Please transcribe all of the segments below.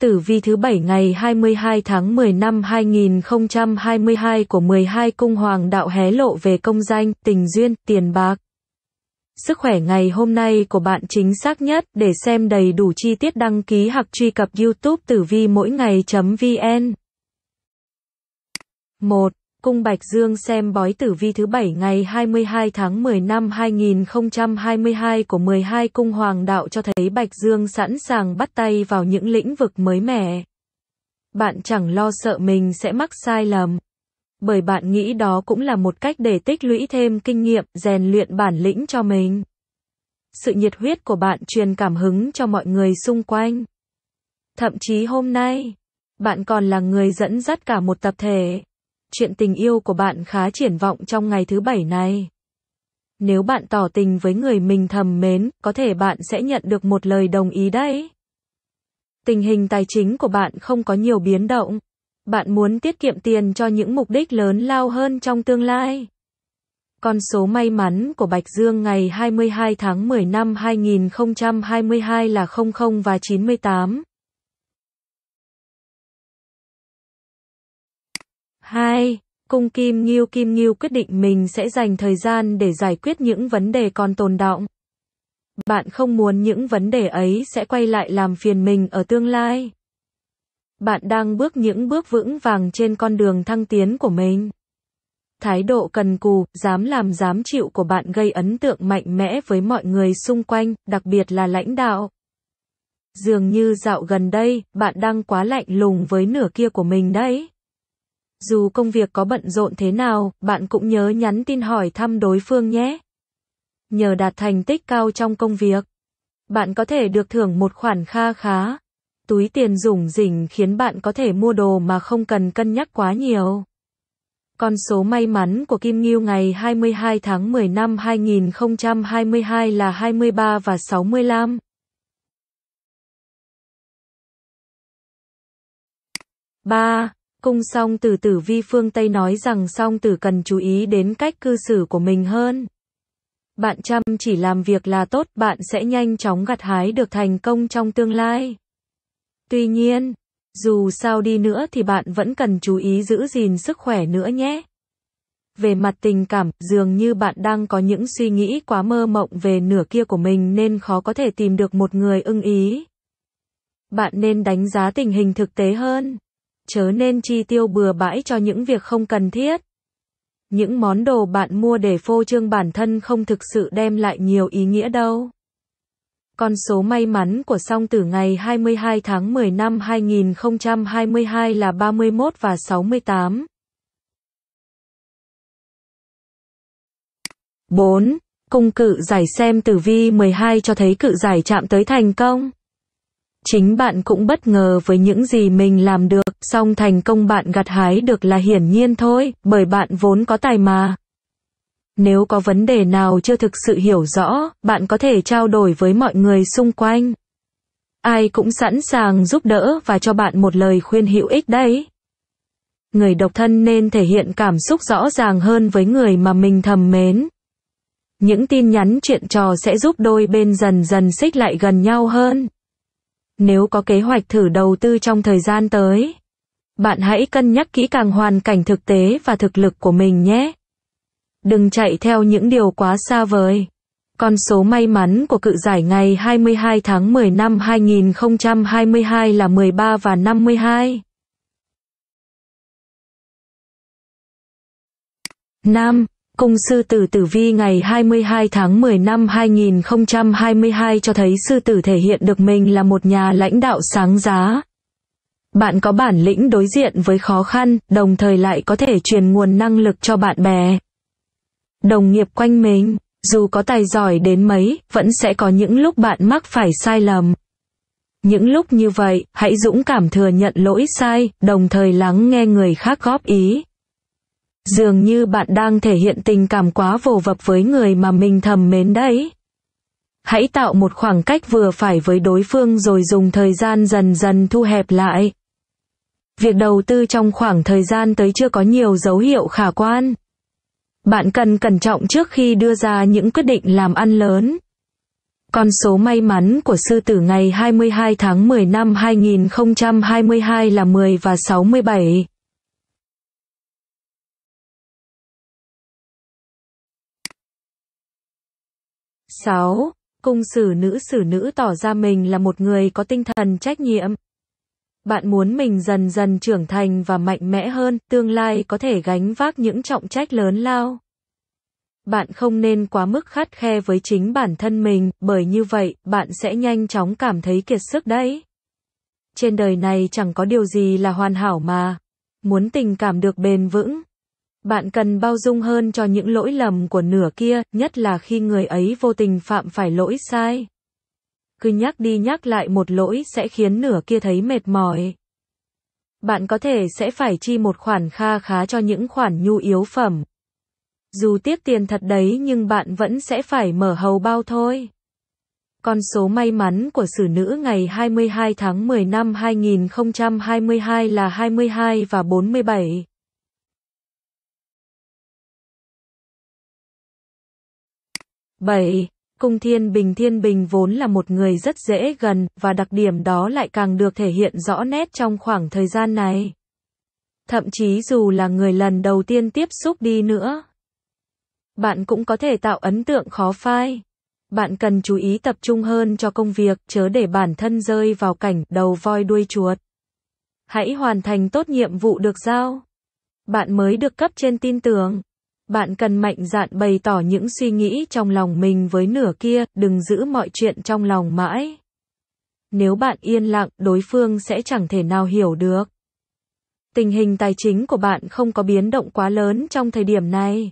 Tử vi thứ bảy ngày 22 tháng 10 năm 2022 của 12 cung hoàng đạo hé lộ về công danh, tình duyên, tiền bạc. Sức khỏe ngày hôm nay của bạn chính xác nhất, để xem đầy đủ chi tiết đăng ký hoặc truy cập youtube tử vi mỗi ngày.vn 1. Cung Bạch Dương xem bói tử vi thứ bảy ngày 22 tháng 10 năm 2022 của 12 cung hoàng đạo cho thấy Bạch Dương sẵn sàng bắt tay vào những lĩnh vực mới mẻ. Bạn chẳng lo sợ mình sẽ mắc sai lầm. Bởi bạn nghĩ đó cũng là một cách để tích lũy thêm kinh nghiệm, rèn luyện bản lĩnh cho mình. Sự nhiệt huyết của bạn truyền cảm hứng cho mọi người xung quanh. Thậm chí hôm nay, bạn còn là người dẫn dắt cả một tập thể chuyện tình yêu của bạn khá triển vọng trong ngày thứ bảy này. Nếu bạn tỏ tình với người mình thầm mến, có thể bạn sẽ nhận được một lời đồng ý đấy. Tình hình tài chính của bạn không có nhiều biến động. Bạn muốn tiết kiệm tiền cho những mục đích lớn lao hơn trong tương lai. Con số may mắn của Bạch Dương ngày 22 tháng 10 năm 2022 là 00 và 98. 2. Cung Kim Nghiêu Kim Nghiêu quyết định mình sẽ dành thời gian để giải quyết những vấn đề còn tồn đọng. Bạn không muốn những vấn đề ấy sẽ quay lại làm phiền mình ở tương lai. Bạn đang bước những bước vững vàng trên con đường thăng tiến của mình. Thái độ cần cù, dám làm dám chịu của bạn gây ấn tượng mạnh mẽ với mọi người xung quanh, đặc biệt là lãnh đạo. Dường như dạo gần đây, bạn đang quá lạnh lùng với nửa kia của mình đấy dù công việc có bận rộn thế nào, bạn cũng nhớ nhắn tin hỏi thăm đối phương nhé. Nhờ đạt thành tích cao trong công việc, bạn có thể được thưởng một khoản kha khá. Túi tiền rủng rỉnh khiến bạn có thể mua đồ mà không cần cân nhắc quá nhiều. Con số may mắn của Kim Ngưu ngày 22 tháng 10 năm 2022 là 23 và 65. ba cung song tử tử vi phương Tây nói rằng song tử cần chú ý đến cách cư xử của mình hơn. Bạn chăm chỉ làm việc là tốt, bạn sẽ nhanh chóng gặt hái được thành công trong tương lai. Tuy nhiên, dù sao đi nữa thì bạn vẫn cần chú ý giữ gìn sức khỏe nữa nhé. Về mặt tình cảm, dường như bạn đang có những suy nghĩ quá mơ mộng về nửa kia của mình nên khó có thể tìm được một người ưng ý. Bạn nên đánh giá tình hình thực tế hơn chớ nên chi tiêu bừa bãi cho những việc không cần thiết. Những món đồ bạn mua để phô trương bản thân không thực sự đem lại nhiều ý nghĩa đâu. Con số may mắn của song tử ngày 22 tháng 10 năm 2022 là 31 và 68. 4. Cung cự giải xem tử vi 12 cho thấy cự giải chạm tới thành công. Chính bạn cũng bất ngờ với những gì mình làm được, song thành công bạn gặt hái được là hiển nhiên thôi, bởi bạn vốn có tài mà. Nếu có vấn đề nào chưa thực sự hiểu rõ, bạn có thể trao đổi với mọi người xung quanh. Ai cũng sẵn sàng giúp đỡ và cho bạn một lời khuyên hữu ích đấy. Người độc thân nên thể hiện cảm xúc rõ ràng hơn với người mà mình thầm mến. Những tin nhắn chuyện trò sẽ giúp đôi bên dần dần xích lại gần nhau hơn. Nếu có kế hoạch thử đầu tư trong thời gian tới, bạn hãy cân nhắc kỹ càng hoàn cảnh thực tế và thực lực của mình nhé. Đừng chạy theo những điều quá xa vời. Con số may mắn của cự giải ngày 22 tháng 10 năm 2022 là 13 và 52. 5. Cung sư tử tử vi ngày 22 tháng 10 năm 2022 cho thấy sư tử thể hiện được mình là một nhà lãnh đạo sáng giá. Bạn có bản lĩnh đối diện với khó khăn, đồng thời lại có thể truyền nguồn năng lực cho bạn bè. Đồng nghiệp quanh mình, dù có tài giỏi đến mấy, vẫn sẽ có những lúc bạn mắc phải sai lầm. Những lúc như vậy, hãy dũng cảm thừa nhận lỗi sai, đồng thời lắng nghe người khác góp ý. Dường như bạn đang thể hiện tình cảm quá vồ vập với người mà mình thầm mến đấy. Hãy tạo một khoảng cách vừa phải với đối phương rồi dùng thời gian dần dần thu hẹp lại. Việc đầu tư trong khoảng thời gian tới chưa có nhiều dấu hiệu khả quan. Bạn cần cẩn trọng trước khi đưa ra những quyết định làm ăn lớn. Con số may mắn của sư tử ngày 22 tháng 10 năm 2022 là 10 và 67. 6. Cung xử nữ xử nữ tỏ ra mình là một người có tinh thần trách nhiệm. Bạn muốn mình dần dần trưởng thành và mạnh mẽ hơn, tương lai có thể gánh vác những trọng trách lớn lao. Bạn không nên quá mức khắt khe với chính bản thân mình, bởi như vậy, bạn sẽ nhanh chóng cảm thấy kiệt sức đấy. Trên đời này chẳng có điều gì là hoàn hảo mà. Muốn tình cảm được bền vững, bạn cần bao dung hơn cho những lỗi lầm của nửa kia, nhất là khi người ấy vô tình phạm phải lỗi sai. Cứ nhắc đi nhắc lại một lỗi sẽ khiến nửa kia thấy mệt mỏi. Bạn có thể sẽ phải chi một khoản kha khá cho những khoản nhu yếu phẩm. Dù tiếc tiền thật đấy nhưng bạn vẫn sẽ phải mở hầu bao thôi. Con số may mắn của xử nữ ngày 22 tháng 10 năm 2022 là 22 và 47. 7. Cung Thiên Bình Thiên Bình vốn là một người rất dễ gần, và đặc điểm đó lại càng được thể hiện rõ nét trong khoảng thời gian này. Thậm chí dù là người lần đầu tiên tiếp xúc đi nữa, bạn cũng có thể tạo ấn tượng khó phai. Bạn cần chú ý tập trung hơn cho công việc, chớ để bản thân rơi vào cảnh đầu voi đuôi chuột. Hãy hoàn thành tốt nhiệm vụ được giao. Bạn mới được cấp trên tin tưởng. Bạn cần mạnh dạn bày tỏ những suy nghĩ trong lòng mình với nửa kia, đừng giữ mọi chuyện trong lòng mãi. Nếu bạn yên lặng, đối phương sẽ chẳng thể nào hiểu được. Tình hình tài chính của bạn không có biến động quá lớn trong thời điểm này.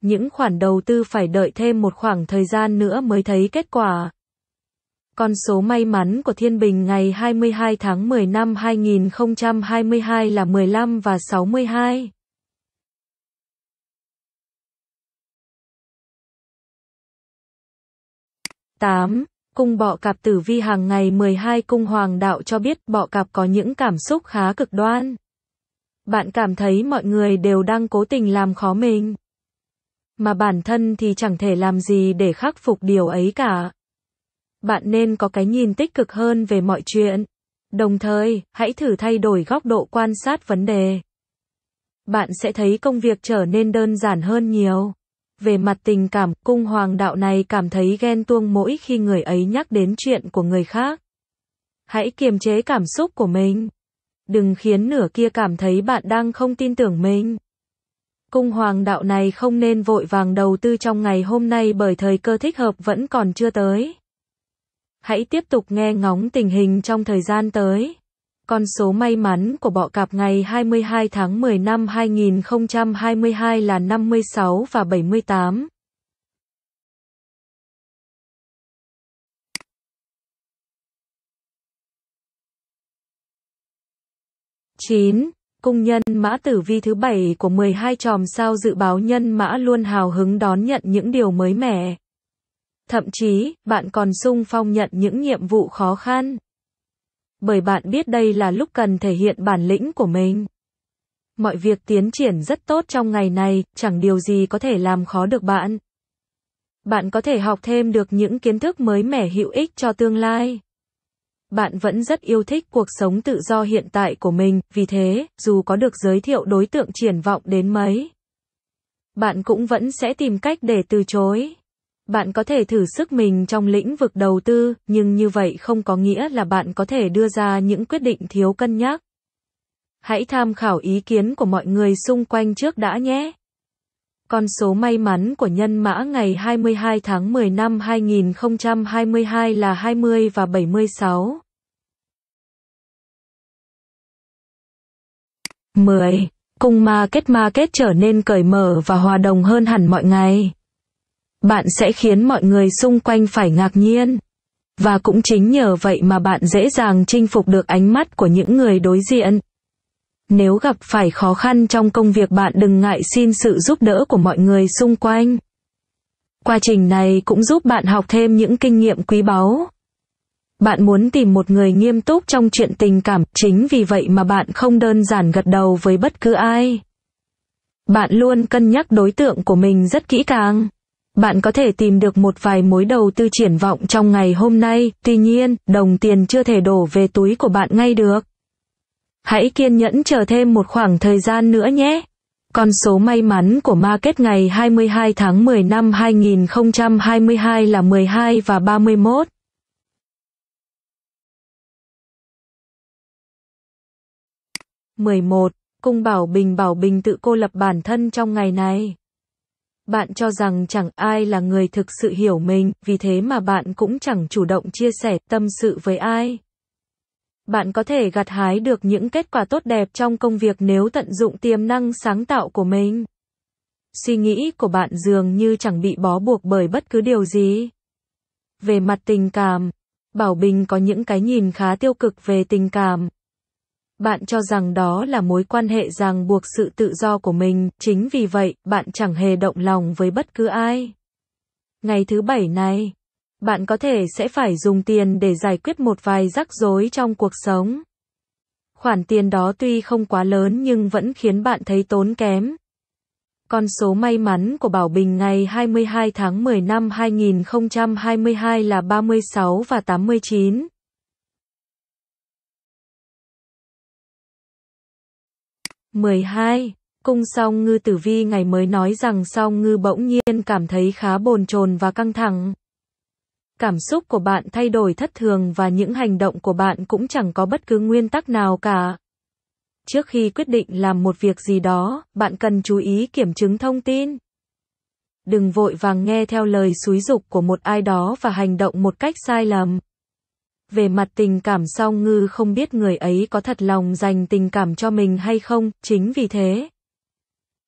Những khoản đầu tư phải đợi thêm một khoảng thời gian nữa mới thấy kết quả. Con số may mắn của Thiên Bình ngày 22 tháng 10 năm 2022 là 15 và 62. 8. Cung bọ cạp tử vi hàng ngày 12 cung hoàng đạo cho biết bọ cạp có những cảm xúc khá cực đoan. Bạn cảm thấy mọi người đều đang cố tình làm khó mình. Mà bản thân thì chẳng thể làm gì để khắc phục điều ấy cả. Bạn nên có cái nhìn tích cực hơn về mọi chuyện. Đồng thời, hãy thử thay đổi góc độ quan sát vấn đề. Bạn sẽ thấy công việc trở nên đơn giản hơn nhiều. Về mặt tình cảm, cung hoàng đạo này cảm thấy ghen tuông mỗi khi người ấy nhắc đến chuyện của người khác. Hãy kiềm chế cảm xúc của mình. Đừng khiến nửa kia cảm thấy bạn đang không tin tưởng mình. Cung hoàng đạo này không nên vội vàng đầu tư trong ngày hôm nay bởi thời cơ thích hợp vẫn còn chưa tới. Hãy tiếp tục nghe ngóng tình hình trong thời gian tới. Con số may mắn của bọ cạp ngày 22 tháng 10 năm 2022 là 56 và 78. chín Cung nhân mã tử vi thứ bảy của 12 chòm sao dự báo nhân mã luôn hào hứng đón nhận những điều mới mẻ. Thậm chí, bạn còn sung phong nhận những nhiệm vụ khó khăn bởi bạn biết đây là lúc cần thể hiện bản lĩnh của mình. Mọi việc tiến triển rất tốt trong ngày này, chẳng điều gì có thể làm khó được bạn. Bạn có thể học thêm được những kiến thức mới mẻ hữu ích cho tương lai. Bạn vẫn rất yêu thích cuộc sống tự do hiện tại của mình, vì thế, dù có được giới thiệu đối tượng triển vọng đến mấy, bạn cũng vẫn sẽ tìm cách để từ chối. Bạn có thể thử sức mình trong lĩnh vực đầu tư, nhưng như vậy không có nghĩa là bạn có thể đưa ra những quyết định thiếu cân nhắc. Hãy tham khảo ý kiến của mọi người xung quanh trước đã nhé. Con số may mắn của nhân mã ngày 22 tháng 10 năm 2022 là 20 và 76. 10. Cùng ma kết ma kết trở nên cởi mở và hòa đồng hơn hẳn mọi ngày bạn sẽ khiến mọi người xung quanh phải ngạc nhiên. Và cũng chính nhờ vậy mà bạn dễ dàng chinh phục được ánh mắt của những người đối diện. Nếu gặp phải khó khăn trong công việc bạn đừng ngại xin sự giúp đỡ của mọi người xung quanh. Quá trình này cũng giúp bạn học thêm những kinh nghiệm quý báu. Bạn muốn tìm một người nghiêm túc trong chuyện tình cảm, chính vì vậy mà bạn không đơn giản gật đầu với bất cứ ai. Bạn luôn cân nhắc đối tượng của mình rất kỹ càng. Bạn có thể tìm được một vài mối đầu tư triển vọng trong ngày hôm nay, tuy nhiên, đồng tiền chưa thể đổ về túi của bạn ngay được. Hãy kiên nhẫn chờ thêm một khoảng thời gian nữa nhé. Con số may mắn của market ngày 22 tháng 10 năm 2022 là 12 và 31. mười một cung bảo bình bảo bình tự cô lập bản thân trong ngày này bạn cho rằng chẳng ai là người thực sự hiểu mình, vì thế mà bạn cũng chẳng chủ động chia sẻ tâm sự với ai. Bạn có thể gặt hái được những kết quả tốt đẹp trong công việc nếu tận dụng tiềm năng sáng tạo của mình. Suy nghĩ của bạn dường như chẳng bị bó buộc bởi bất cứ điều gì. Về mặt tình cảm, Bảo Bình có những cái nhìn khá tiêu cực về tình cảm, bạn cho rằng đó là mối quan hệ ràng buộc sự tự do của mình, chính vì vậy, bạn chẳng hề động lòng với bất cứ ai. Ngày thứ bảy này, bạn có thể sẽ phải dùng tiền để giải quyết một vài rắc rối trong cuộc sống. Khoản tiền đó tuy không quá lớn nhưng vẫn khiến bạn thấy tốn kém. Con số may mắn của Bảo Bình ngày 22 tháng 10 năm 2022 là 36 và 89. 12. Cung song ngư tử vi ngày mới nói rằng song ngư bỗng nhiên cảm thấy khá bồn chồn và căng thẳng. Cảm xúc của bạn thay đổi thất thường và những hành động của bạn cũng chẳng có bất cứ nguyên tắc nào cả. Trước khi quyết định làm một việc gì đó, bạn cần chú ý kiểm chứng thông tin. Đừng vội vàng nghe theo lời xúi dục của một ai đó và hành động một cách sai lầm. Về mặt tình cảm song ngư không biết người ấy có thật lòng dành tình cảm cho mình hay không, chính vì thế.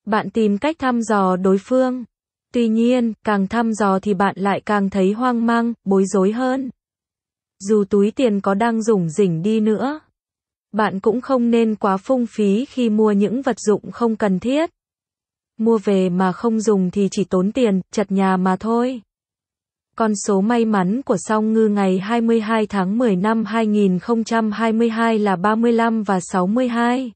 Bạn tìm cách thăm dò đối phương. Tuy nhiên, càng thăm dò thì bạn lại càng thấy hoang mang, bối rối hơn. Dù túi tiền có đang rủng rỉnh đi nữa, bạn cũng không nên quá phung phí khi mua những vật dụng không cần thiết. Mua về mà không dùng thì chỉ tốn tiền, chật nhà mà thôi. Con số may mắn của song ngư ngày 22 tháng 10 năm 2022 là 35 và 62.